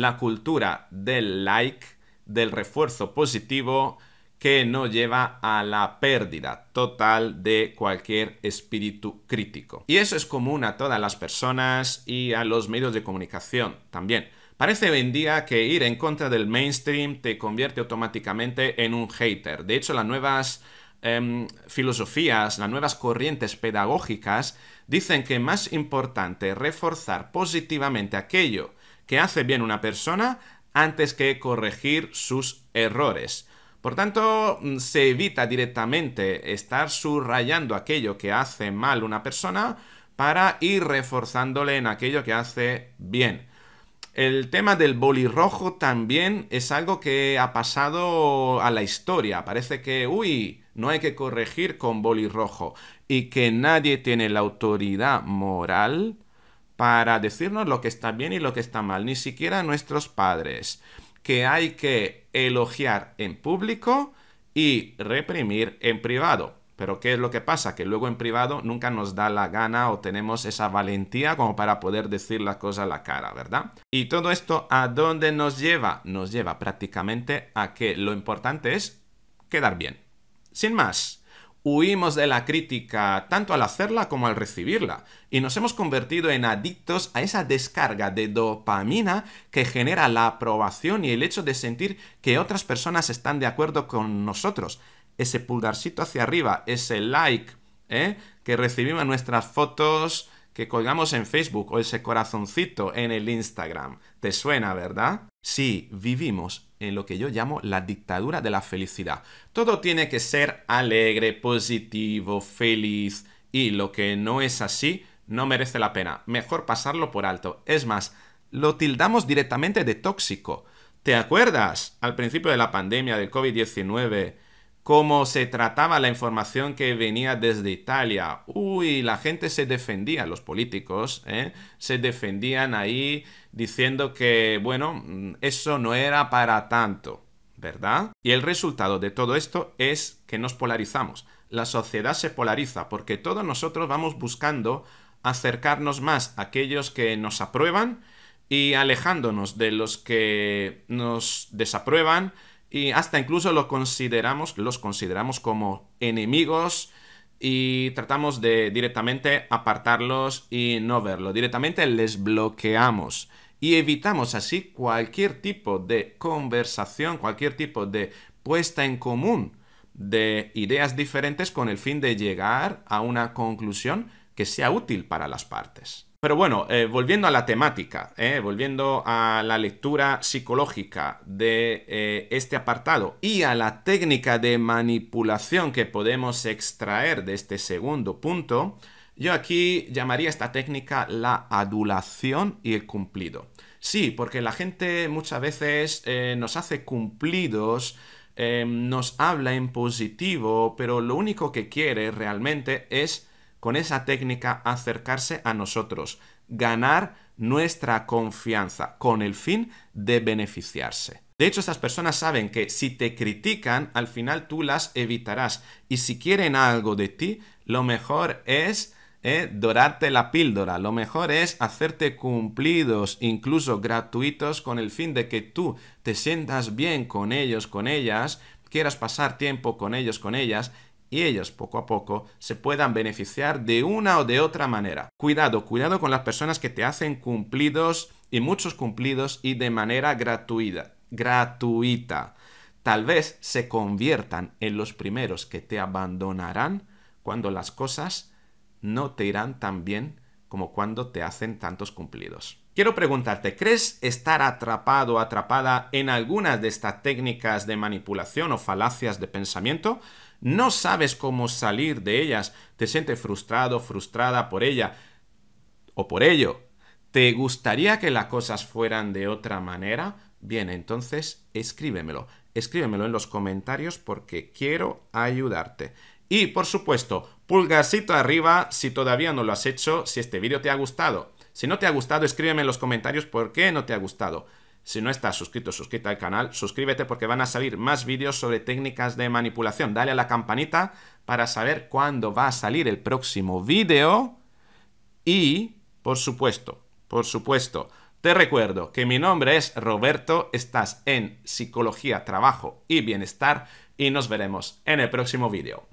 la cultura del like, del refuerzo positivo, que no lleva a la pérdida total de cualquier espíritu crítico. Y eso es común a todas las personas y a los medios de comunicación también. Parece hoy en día que ir en contra del mainstream te convierte automáticamente en un hater. De hecho, las nuevas em, filosofías, las nuevas corrientes pedagógicas dicen que más importante reforzar positivamente aquello que hace bien una persona antes que corregir sus errores. Por tanto, mm, se evita directamente estar subrayando aquello que hace mal una persona para ir reforzándole en aquello que hace bien. El tema del bolirrojo también es algo que ha pasado a la historia. Parece que, uy, no hay que corregir con bolirrojo y que nadie tiene la autoridad moral para decirnos lo que está bien y lo que está mal, ni siquiera nuestros padres, que hay que elogiar en público y reprimir en privado. Pero ¿qué es lo que pasa? Que luego en privado nunca nos da la gana o tenemos esa valentía como para poder decir la cosa a la cara, ¿verdad? Y todo esto a dónde nos lleva? Nos lleva prácticamente a que lo importante es quedar bien. Sin más. Huimos de la crítica tanto al hacerla como al recibirla y nos hemos convertido en adictos a esa descarga de dopamina que genera la aprobación y el hecho de sentir que otras personas están de acuerdo con nosotros. Ese pulgarcito hacia arriba, ese like ¿eh? que recibimos en nuestras fotos, que colgamos en Facebook o ese corazoncito en el Instagram. ¿Te suena, verdad? Sí, vivimos en lo que yo llamo la dictadura de la felicidad. Todo tiene que ser alegre, positivo, feliz y lo que no es así no merece la pena. Mejor pasarlo por alto. Es más, lo tildamos directamente de tóxico. ¿Te acuerdas al principio de la pandemia del COVID-19 cómo se trataba la información que venía desde Italia. Uy, la gente se defendía, los políticos, ¿eh? se defendían ahí diciendo que, bueno, mm, eso no era para tanto, ¿verdad? Y el resultado de todo esto es que nos polarizamos. La sociedad se polariza porque todos nosotros vamos buscando acercarnos más a aquellos que nos aprueban y alejándonos de los que nos desaprueban y hasta incluso los consideramos, los consideramos como enemigos y tratamos de directamente apartarlos y no verlo. Directamente les bloqueamos y evitamos así cualquier tipo de conversación, cualquier tipo de puesta en común de ideas diferentes con el fin de llegar a una conclusión que sea útil para las partes. Pero bueno, eh, volviendo a la temática, eh, volviendo a la lectura psicológica de eh, este apartado y a la técnica de manipulación que podemos extraer de este segundo punto, yo aquí llamaría esta técnica la adulación y el cumplido. Sí, porque la gente muchas veces nos hace cumplidos, nos habla en positivo, pero lo único que quiere realmente es con esa técnica acercarse a nosotros, ganar nuestra confianza con el fin de beneficiarse. De hecho, estas personas saben que si te critican, al final tú las evitarás. Y si quieren algo de ti, lo mejor es eh, dorarte la píldora. Lo mejor es hacerte cumplidos, incluso gratuitos, con el fin de que tú te sientas bien con ellos, con ellas, quieras pasar tiempo con ellos, con ellas, y ellas poco a poco se puedan beneficiar de una o de otra manera. Cuidado, cuidado con las personas que te hacen cumplidos y muchos cumplidos y de manera gratuita. gratuita. Tal vez se conviertan en los primeros que te abandonarán cuando las cosas no te irán tan bien como cuando te hacen tantos cumplidos. Quiero preguntarte, ¿crees estar atrapado o atrapada en algunas de estas técnicas de manipulación o falacias de pensamiento? no sabes cómo salir de ellas, te sientes frustrado, frustrada por ella o por ello, te gustaría que las cosas fueran de otra manera, bien, entonces escríbemelo, escríbemelo en los comentarios porque quiero ayudarte. Y por supuesto, pulgarcito arriba si todavía no lo has hecho, si este vídeo te ha gustado. Si no te ha gustado, escríbeme en los comentarios por qué no te ha gustado. Si no estás suscrito, suscríbete al canal, suscríbete porque van a salir más vídeos sobre técnicas de manipulación. Dale a la campanita para saber cuándo va a salir el próximo vídeo. Y, por supuesto, por supuesto, te recuerdo que mi nombre es Roberto, estás en Psicología, Trabajo y Bienestar y nos veremos en el próximo vídeo.